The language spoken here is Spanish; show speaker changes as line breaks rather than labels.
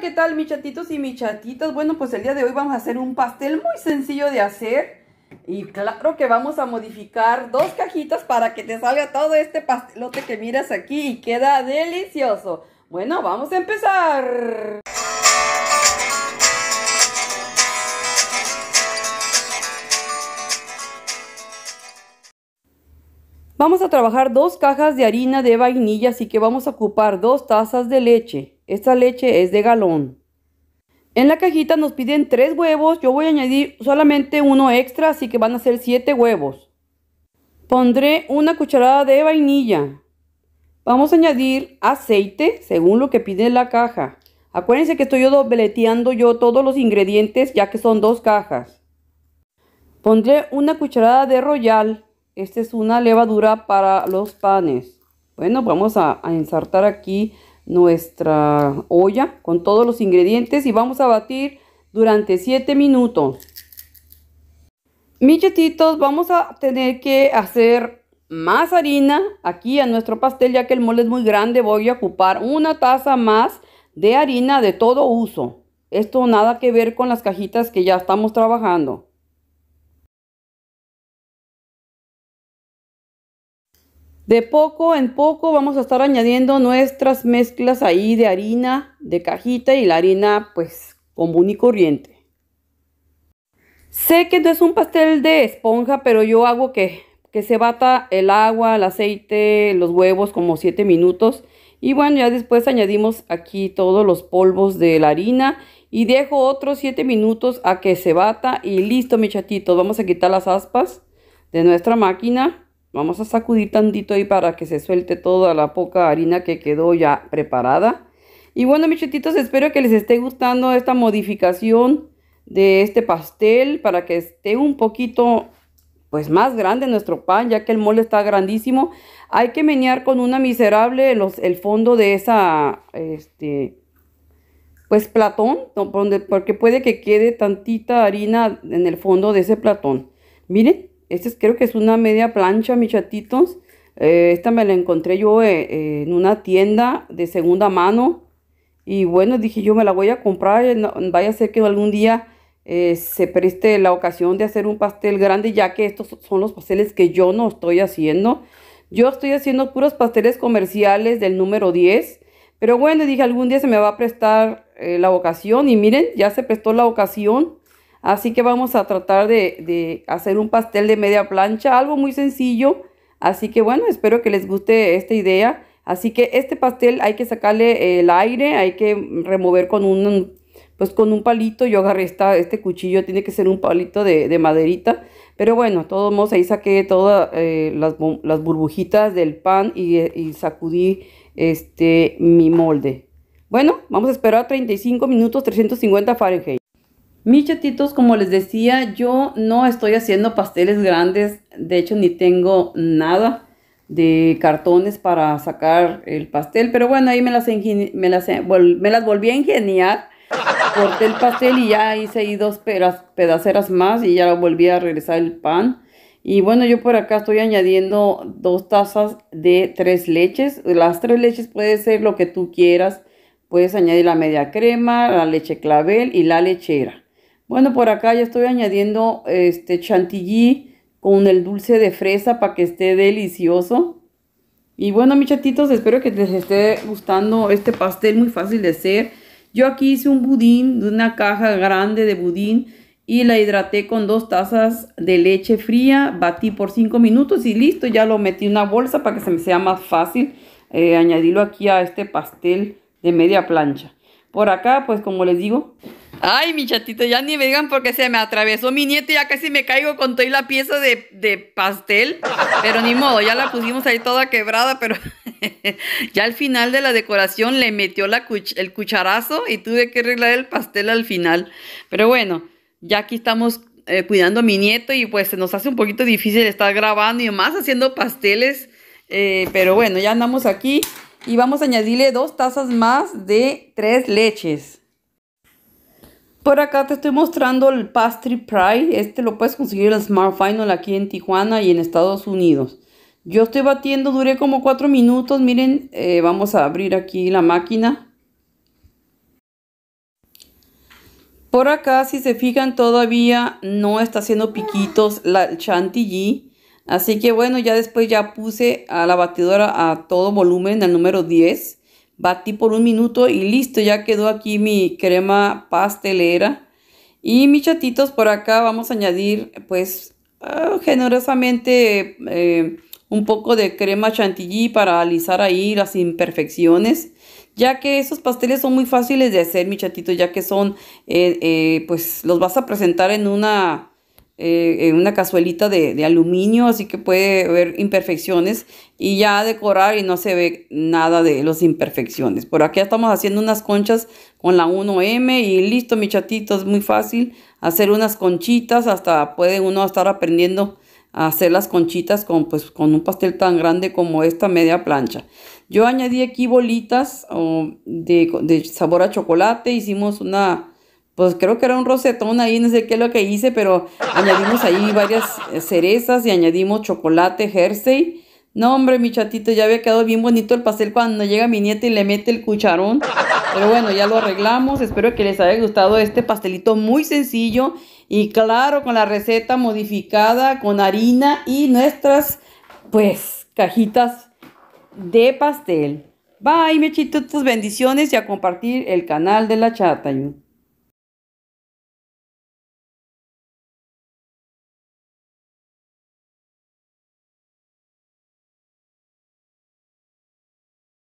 ¿qué tal mis chatitos y mis chatitas? Bueno, pues el día de hoy vamos a hacer un pastel muy sencillo de hacer. Y claro que vamos a modificar dos cajitas para que te salga todo este pastelote que miras aquí y queda delicioso. Bueno, vamos a empezar. Vamos a trabajar dos cajas de harina de vainilla, así que vamos a ocupar dos tazas de leche. Esta leche es de galón. En la cajita nos piden 3 huevos. Yo voy a añadir solamente uno extra, así que van a ser 7 huevos. Pondré una cucharada de vainilla. Vamos a añadir aceite según lo que pide la caja. Acuérdense que estoy dobleteando yo todos los ingredientes ya que son dos cajas. Pondré una cucharada de royal. Esta es una levadura para los panes. Bueno, vamos a, a ensartar aquí nuestra olla con todos los ingredientes y vamos a batir durante 7 minutos. Mis vamos a tener que hacer más harina aquí en nuestro pastel ya que el molde es muy grande. Voy a ocupar una taza más de harina de todo uso. Esto nada que ver con las cajitas que ya estamos trabajando. De poco en poco vamos a estar añadiendo nuestras mezclas ahí de harina de cajita y la harina pues común y corriente. Sé que no es un pastel de esponja, pero yo hago que, que se bata el agua, el aceite, los huevos como 7 minutos. Y bueno, ya después añadimos aquí todos los polvos de la harina y dejo otros 7 minutos a que se bata y listo mi chatito. Vamos a quitar las aspas de nuestra máquina. Vamos a sacudir tantito ahí para que se suelte toda la poca harina que quedó ya preparada. Y bueno, mis chetitos, espero que les esté gustando esta modificación de este pastel para que esté un poquito pues más grande nuestro pan, ya que el molde está grandísimo. Hay que menear con una miserable los, el fondo de esa, este, pues platón, porque puede que quede tantita harina en el fondo de ese platón. Miren, este creo que es una media plancha, mis chatitos. Eh, esta me la encontré yo eh, en una tienda de segunda mano. Y bueno, dije yo me la voy a comprar. Eh, vaya a ser que algún día se preste la ocasión de hacer un pastel grande, ya que estos son los pasteles que yo no estoy haciendo. Yo estoy haciendo puros pasteles comerciales del número 10. Pero bueno, dije algún día se me va a prestar la ocasión. Y miren, ya se prestó la ocasión. Así que vamos a tratar de, hacer un pastel de media plancha, algo muy sencillo. Así que bueno, espero que les guste esta idea. Así que este pastel hay que sacarle el aire, hay que remover con un, pues con un palito. Yo agarré esta, este cuchillo, tiene que ser un palito de, de maderita. Pero bueno, todos modos ahí saqué todas eh, las, burbujitas del pan y, sacudí este, mi molde. Bueno, vamos a esperar 35 minutos, 350 Fahrenheit. Mis chatitos, como les decía, yo no estoy haciendo pasteles grandes. De hecho, ni tengo nada de cartones para sacar el pastel. Pero bueno, ahí me las, volví a ingeniar. Corté el pastel y ya hice ahí dos pedaceras más y ya volví a regresar el pan. Y bueno, yo por acá estoy añadiendo dos tazas de tres leches. Las tres leches puede ser lo que tú quieras. Puedes añadir la media crema, la leche clavel y la lechera. Bueno, por acá ya estoy añadiendo este chantilly con el dulce de fresa para que esté delicioso. Y bueno, mis chatitos, espero que les esté gustando este pastel muy fácil de hacer. Yo aquí hice un budín de una caja grande de budín y la hidraté con dos tazas de leche fría. Batí por 5 minutos y listo, ya lo metí en una bolsa para que se me sea más fácil eh, añadirlo aquí a este pastel de media plancha. Por acá, pues como les digo, Ay, mi chatito, ya ni me digan porque se me atravesó mi nieto ya casi me caigo con toda la pieza de, de, pastel. Pero ni modo, ya la pusimos ahí toda quebrada, pero ya al final de la decoración le metió la el cucharazo y tuve que arreglar el pastel al final. Pero bueno, ya aquí estamos eh, cuidando a mi nieto y pues se nos hace un poquito difícil estar grabando y más haciendo pasteles. Eh, pero bueno, ya andamos aquí y vamos a añadirle dos tazas más de tres leches. Por acá te estoy mostrando el Pastry Pride. Este lo puedes conseguir en Smart Final aquí en Tijuana y en Estados Unidos. Yo estoy batiendo, duré como 4 minutos. Miren, eh, vamos a abrir aquí la máquina. Por acá, si se fijan, todavía no está haciendo piquitos la chantilly. Así que bueno, ya después ya puse a la batidora a todo volumen, al número 10 batí por un minuto y listo, ya quedó aquí mi crema pastelera. Y mis chatitos por acá vamos a añadir pues ah, generosamente eh, un poco de crema chantilly para alisar ahí las imperfecciones. Ya que esos pasteles son muy fáciles de hacer, mis chatitos, ya que son, eh, eh, pues los vas a presentar en una en eh, eh, una cazuelita de, aluminio, así que puede haber imperfecciones y ya decorar y no se ve nada de las imperfecciones. Por aquí estamos haciendo unas conchas con la 1M y listo, mi chatito, es muy fácil hacer unas conchitas, hasta puede uno estar aprendiendo a hacer las conchitas con, pues, con un pastel tan grande como esta media plancha. Yo añadí aquí bolitas oh, de, de sabor a chocolate, hicimos una pues creo que era un rosetón ahí, no sé qué es lo que hice, pero añadimos ahí varias eh, cerezas y añadimos chocolate, jersey. No, hombre, mi chatito, ya había quedado bien bonito el pastel cuando llega mi nieta y le mete el cucharón. Pero bueno, ya lo arreglamos. Espero que les haya gustado este pastelito muy sencillo. Y claro, con la receta modificada, con harina y nuestras, pues, cajitas de pastel. Bye, tus bendiciones y a compartir el canal de la Chatayu.